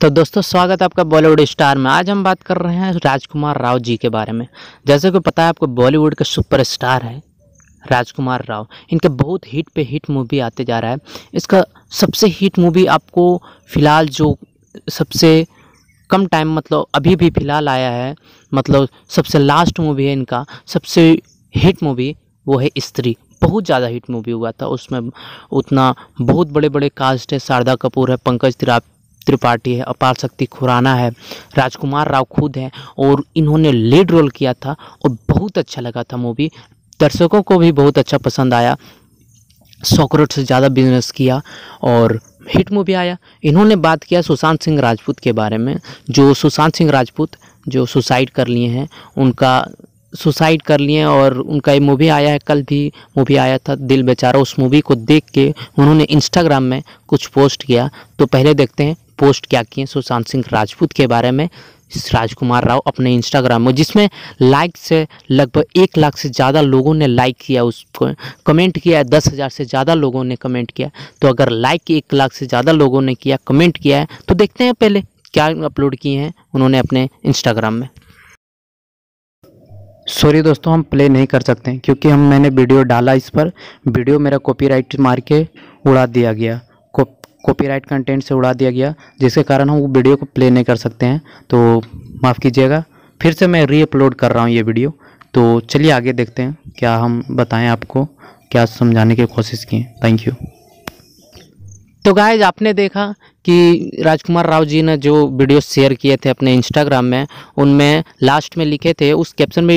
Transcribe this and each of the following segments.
तो दोस्तों स्वागत है आपका बॉलीवुड स्टार में आज हम बात कर रहे हैं राजकुमार राव जी के बारे में जैसे कि पता है आपको बॉलीवुड का सुपरस्टार है राजकुमार राव इनके बहुत हिट पे हिट मूवी आते जा रहा है इसका सबसे हिट मूवी आपको फ़िलहाल जो सबसे कम टाइम मतलब अभी भी फ़िलहाल आया है मतलब सबसे लास्ट मूवी है इनका सबसे हिट मूवी वो है स्त्री बहुत ज़्यादा हिट मूवी हुआ था उसमें उतना बहुत बड़े बड़े कास्ट है शारदा कपूर है पंकज तिराप त्रिपाठी है अपार शक्ति खुराना है राजकुमार राव खुद हैं और इन्होंने लीड रोल किया था और बहुत अच्छा लगा था मूवी दर्शकों को भी बहुत अच्छा पसंद आया सौ करोड़ से ज़्यादा बिजनेस किया और हिट मूवी आया इन्होंने बात किया सुशांत सिंह राजपूत के बारे में जो सुशांत सिंह राजपूत जो सुसाइड कर लिए हैं उनका सुसाइड कर लिए और उनका ये मूवी आया है कल भी मूवी आया था दिल बेचारा उस मूवी को देख के उन्होंने इंस्टाग्राम में कुछ पोस्ट किया तो पहले देखते हैं पोस्ट क्या किए सुशांत सिंह राजपूत के बारे में राजकुमार राव अपने इंस्टाग्राम में जिसमें लाइक से लगभग एक लाख से ज़्यादा लोगों ने लाइक किया उसको कमेंट किया है दस हज़ार से ज़्यादा लोगों ने कमेंट किया तो अगर लाइक एक लाख से ज़्यादा लोगों ने किया कमेंट किया है तो देखते हैं पहले क्या अपलोड किए हैं उन्होंने अपने इंस्टाग्राम में सॉरी दोस्तों हम प्ले नहीं कर सकते क्योंकि हम मैंने वीडियो डाला इस पर वीडियो मेरा कॉपी मार के उड़ा दिया गया कॉपीराइट कंटेंट से उड़ा दिया गया जिसके कारण हम वो वीडियो को प्ले नहीं कर सकते हैं तो माफ़ कीजिएगा फिर से मैं रीअपलोड कर रहा हूँ ये वीडियो तो चलिए आगे देखते हैं क्या हम बताएं आपको क्या समझाने की कोशिश की थैंक यू तो गाइज आपने देखा कि राजकुमार राव जी ने जो वीडियो शेयर किए थे अपने इंस्टाग्राम में उनमें लास्ट में लिखे थे उस कैप्शन में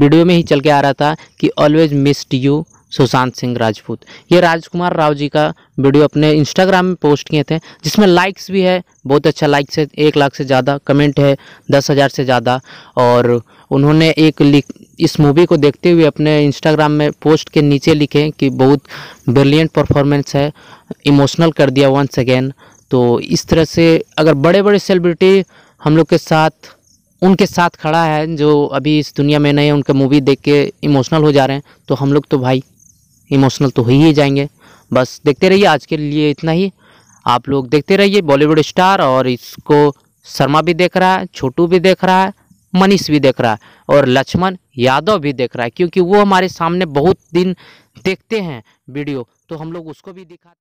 वीडियो में ही चल के आ रहा था कि always missed you Sushant Singh Rajput ये राजकुमार राव जी का वीडियो अपने इंस्टाग्राम में पोस्ट किए थे जिसमें लाइक्स भी है बहुत अच्छा लाइक्स है एक लाख से ज़्यादा कमेंट है दस हज़ार से ज़्यादा और उन्होंने एक लिख इस मूवी को देखते हुए अपने इंस्टाग्राम में पोस्ट के नीचे लिखे कि बहुत ब्रिलियंट परफॉर्मेंस है इमोशनल कर दिया वंस अगेन तो इस तरह से अगर बड़े बड़े सेलिब्रिटी हम लोग के साथ उनके साथ खड़ा है जो अभी इस दुनिया में नहीं है उनका मूवी देख के इमोशनल हो जा रहे हैं तो हम लोग तो भाई इमोशनल तो हो ही जाएंगे बस देखते रहिए आज के लिए इतना ही आप लोग देखते रहिए बॉलीवुड स्टार और इसको शर्मा भी देख रहा है छोटू भी देख रहा है मनीष भी देख रहा है और लक्ष्मण यादव भी देख रहा है क्योंकि वो हमारे सामने बहुत दिन देखते हैं वीडियो तो हम लोग उसको भी दिखा